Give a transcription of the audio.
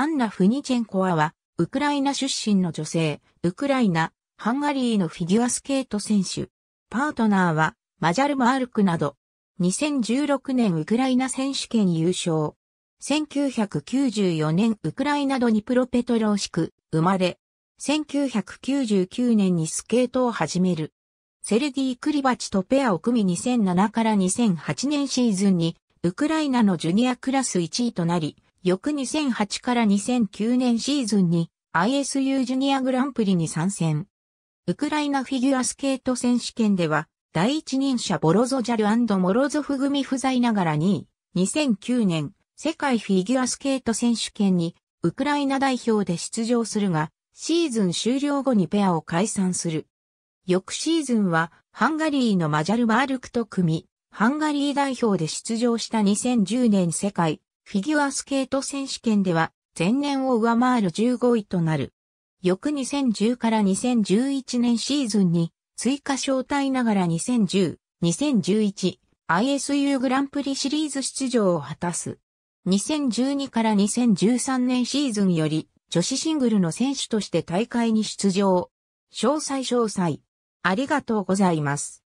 アンナ・フニチェンコアは、ウクライナ出身の女性、ウクライナ、ハンガリーのフィギュアスケート選手。パートナーは、マジャル・マールクなど、2016年ウクライナ選手権優勝。1994年ウクライナドニプロペトローシク、生まれ。1999年にスケートを始める。セルディ・クリバチとペアを組み2007から2008年シーズンに、ウクライナのジュニアクラス1位となり、翌2008から2009年シーズンに ISU ジュニアグランプリに参戦。ウクライナフィギュアスケート選手権では、第一人者ボロゾジャルモロゾフ組不在ながら2位、2009年、世界フィギュアスケート選手権に、ウクライナ代表で出場するが、シーズン終了後にペアを解散する。翌シーズンは、ハンガリーのマジャルバールクと組み、ハンガリー代表で出場した2010年世界フィギュアスケート選手権では前年を上回る15位となる。翌2010から2011年シーズンに追加招待ながら2010、2011 ISU グランプリシリーズ出場を果たす。2012から2013年シーズンより女子シングルの選手として大会に出場。詳細詳細。ありがとうございます。